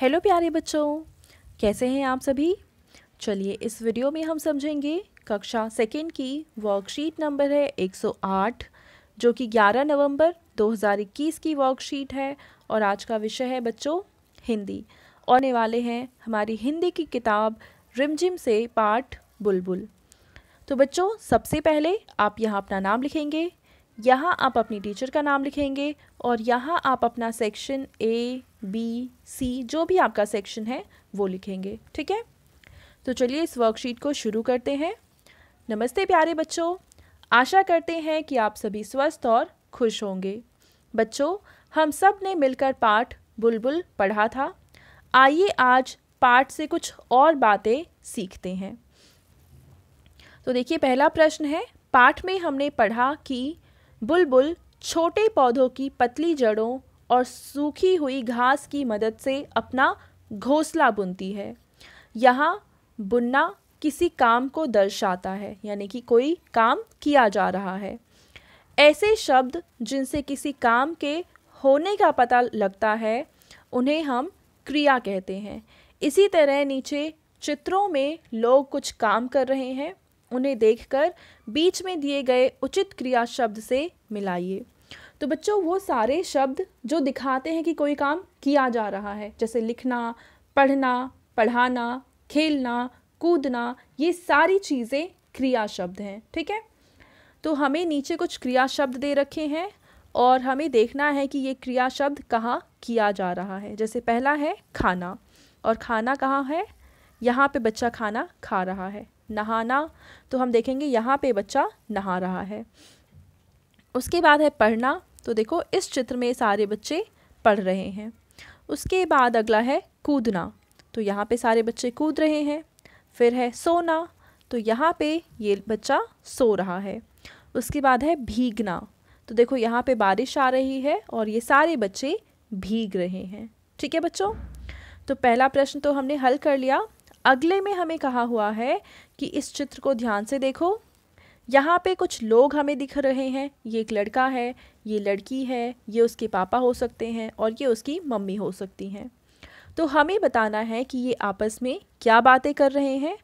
hello प्यारे बच्चों कैसे हैं आप सभी चलिए इस वीडियो में हम समझेंगे कक्षा सेकेंड की वर्कशीट नंबर है 108 जो कि 11 नवंबर 2021 की वर्कशीट है और आज का विषय है बच्चों हिंदी आने वाले हैं हमारी हिंदी की किताब रिमझिम से पाठ बुलबुल तो बच्चों सबसे पहले आप यहाँ अपना नाम लिखेंगे यहाँ आप अपनी टीचर का नाम लिखेंगे और यहाँ आप अपना सेक्शन ए बी सी जो भी आपका सेक्शन है वो लिखेंगे ठीक है तो चलिए इस वर्कशीट को शुरू करते हैं नमस्ते प्यारे बच्चों आशा करते हैं कि आप सभी स्वस्थ और खुश होंगे बच्चों हम सब ने मिलकर पाठ बुलबुल पढ़ा था आइए आज पाठ से कुछ और बातें सीखते हैं तो देखिए पहला प्रश्न है पाठ में हमने पढ़ा कि बुलबुल छोटे पौधों की पतली जड़ों और सूखी हुई घास की मदद से अपना घोंसला बुनती है यहाँ बुनना किसी काम को दर्शाता है यानी कि कोई काम किया जा रहा है ऐसे शब्द जिनसे किसी काम के होने का पता लगता है उन्हें हम क्रिया कहते हैं इसी तरह नीचे चित्रों में लोग कुछ काम कर रहे हैं उन्हें देखकर बीच में दिए गए उचित क्रिया शब्द से मिलाइए तो बच्चों वो सारे शब्द जो दिखाते हैं कि कोई काम किया जा रहा है जैसे लिखना पढ़ना पढ़ाना खेलना कूदना ये सारी चीज़ें क्रिया शब्द हैं ठीक है तो हमें नीचे कुछ क्रिया शब्द दे रखे हैं और हमें देखना है कि ये क्रिया शब्द कहाँ किया जा रहा है जैसे पहला है खाना और खाना कहाँ है यहाँ पे बच्चा खाना खा रहा है नहाना तो हम देखेंगे यहाँ पे बच्चा नहा रहा है उसके बाद है पढ़ना तो देखो इस चित्र में सारे बच्चे पढ़ रहे हैं उसके बाद अगला है कूदना तो यहाँ पे सारे बच्चे कूद रहे हैं फिर है सोना तो यहाँ पे ये बच्चा सो रहा है उसके बाद है भीगना तो देखो यहाँ पे बारिश आ रही है और ये सारे बच्चे भीग रहे हैं ठीक है बच्चों तो पहला प्रश्न तो हमने हल कर लिया अगले में हमें कहा हुआ है कि इस चित्र को ध्यान से देखो यहाँ पे कुछ लोग हमें दिख रहे हैं ये एक लड़का है ये लड़की है ये उसके पापा हो सकते हैं और ये उसकी मम्मी हो सकती हैं तो हमें बताना है कि ये आपस में क्या बातें कर रहे हैं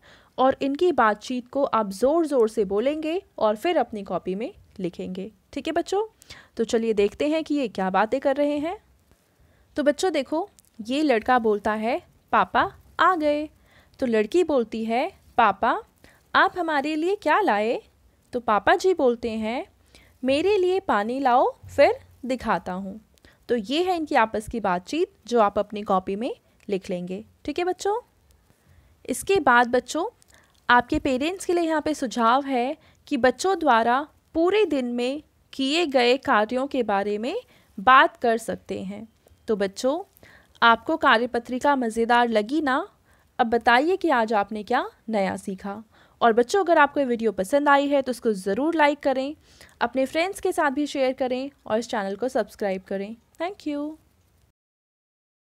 और इनकी बातचीत को आप ज़ोर ज़ोर से बोलेंगे और फिर अपनी कॉपी में लिखेंगे ठीक है बच्चों तो चलिए देखते हैं कि ये क्या बातें कर रहे हैं तो बच्चों देखो ये लड़का बोलता है पापा आ गए तो लड़की बोलती है पापा आप हमारे लिए क्या लाए तो पापा जी बोलते हैं मेरे लिए पानी लाओ फिर दिखाता हूँ तो ये है इनकी आपस की बातचीत जो आप अपनी कॉपी में लिख लेंगे ठीक है बच्चों इसके बाद बच्चों आपके पेरेंट्स के लिए यहाँ पे सुझाव है कि बच्चों द्वारा पूरे दिन में किए गए कार्यों के बारे में बात कर सकते हैं तो बच्चों आपको कार्यपत्रिका मज़ेदार लगी ना अब बताइए कि आज आपने क्या नया सीखा और बच्चों अगर आपको ये वीडियो पसंद आई है तो उसको ज़रूर लाइक करें अपने फ्रेंड्स के साथ भी शेयर करें और इस चैनल को सब्सक्राइब करें थैंक यू